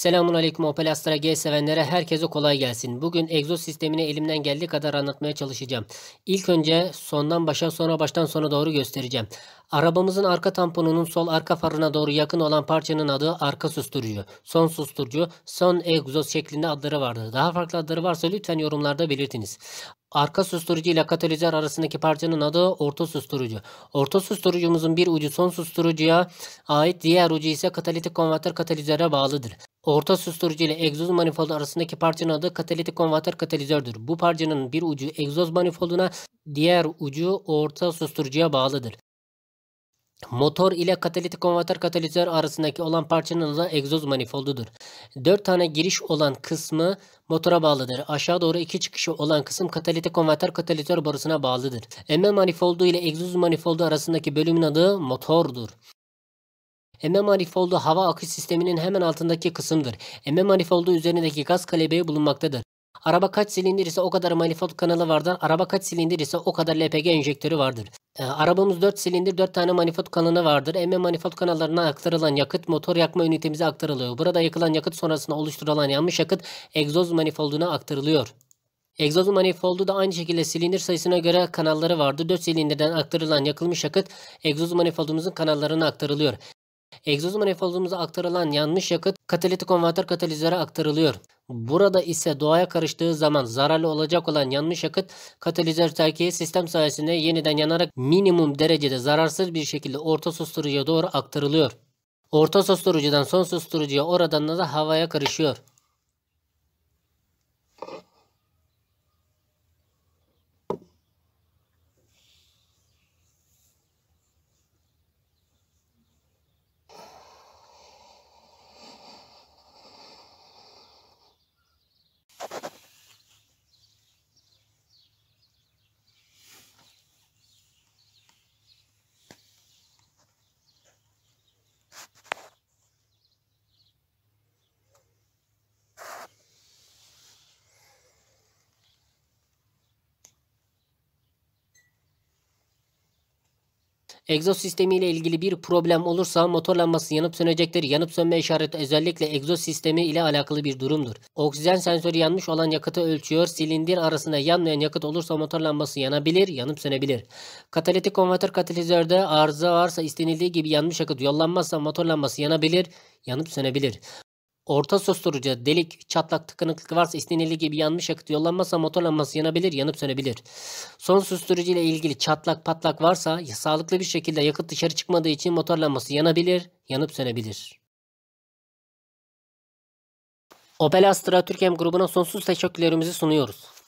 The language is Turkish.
Selamun Aleyküm Opel Astra G sevenlere herkese kolay gelsin. Bugün egzoz sistemini elimden geldiği kadar anlatmaya çalışacağım. İlk önce sondan başa sonra baştan sona doğru göstereceğim. Arabamızın arka tamponunun sol arka farına doğru yakın olan parçanın adı arka susturucu, son susturucu, son egzoz şeklinde adları vardı. Daha farklı adları varsa lütfen yorumlarda belirtiniz. Arka susturucu ile katalizör arasındaki parçanın adı orta susturucu. Orta susturucumuzun bir ucu son susturucuya ait diğer ucu ise katalitik konverter katalizöre bağlıdır. Orta susturucu ile egzoz manifoldu arasındaki parçanın adı katalitik konverter katalizördür. Bu parçanın bir ucu egzoz manifolduna diğer ucu orta susturucuya bağlıdır. Motor ile katalitik konvertör katalizör arasındaki olan parçanın adı egzoz manifoldudur. 4 tane giriş olan kısmı motora bağlıdır. Aşağı doğru 2 çıkışı olan kısım katalitik konvertör katalizör borusuna bağlıdır. Emme manifoldu ile egzoz manifoldu arasındaki bölümün adı motordur. Emme manifoldu hava akış sisteminin hemen altındaki kısımdır. Emme manifoldu üzerindeki gaz kalebeği bulunmaktadır. Araba kaç silindir ise o kadar manifold kanalı vardır. Araba kaç silindir ise o kadar LPG enjektörü vardır. Ee, arabamız 4 silindir 4 tane manifold kanalı vardır. Emme manifold kanallarına aktarılan yakıt motor yakma ünitemize aktarılıyor. Burada yakılan yakıt sonrasında oluşturulan yanmış yakıt egzoz manifolduna aktarılıyor. Egzoz manifoldu da aynı şekilde silindir sayısına göre kanalları vardır. 4 silindirden aktarılan yakılmış yakıt egzoz manifoldumuzun kanallarına aktarılıyor egzoz manifoldumuza aktarılan yanmış yakıt katalitik konvertör katalizöre aktarılıyor. Burada ise doğaya karıştığı zaman zararlı olacak olan yanmış yakıt katalizör terkiye sistem sayesinde yeniden yanarak minimum derecede zararsız bir şekilde orta susturucuya doğru aktarılıyor. Orta susturucudan son susturucuya oradan da havaya karışıyor. Egzoz sistemiyle ilgili bir problem olursa motor lambası yanıp sönecektir. Yanıp sönme işareti özellikle egzoz sistemi ile alakalı bir durumdur. Oksijen sensörü yanmış olan yakıtı ölçüyor. Silindir arasında yanmayan yakıt olursa motor lambası yanabilir, yanıp sönebilir. Katalitik konvertör katalizörde arıza varsa istenildiği gibi yanmış yakıt yollanmazsa motor lambası yanabilir, yanıp sönebilir. Orta susturucuya delik, çatlak, tıkanıklık varsa istenildiği gibi yanmış yakıt yollanmazsa motor lambası yanabilir, yanıp sönebilir. Son susturucu ile ilgili çatlak, patlak varsa sağlıklı bir şekilde yakıt dışarı çıkmadığı için motor lambası yanabilir, yanıp sönebilir. Opel Astra Türkem grubuna sonsuz teşekkürlerimizi sunuyoruz.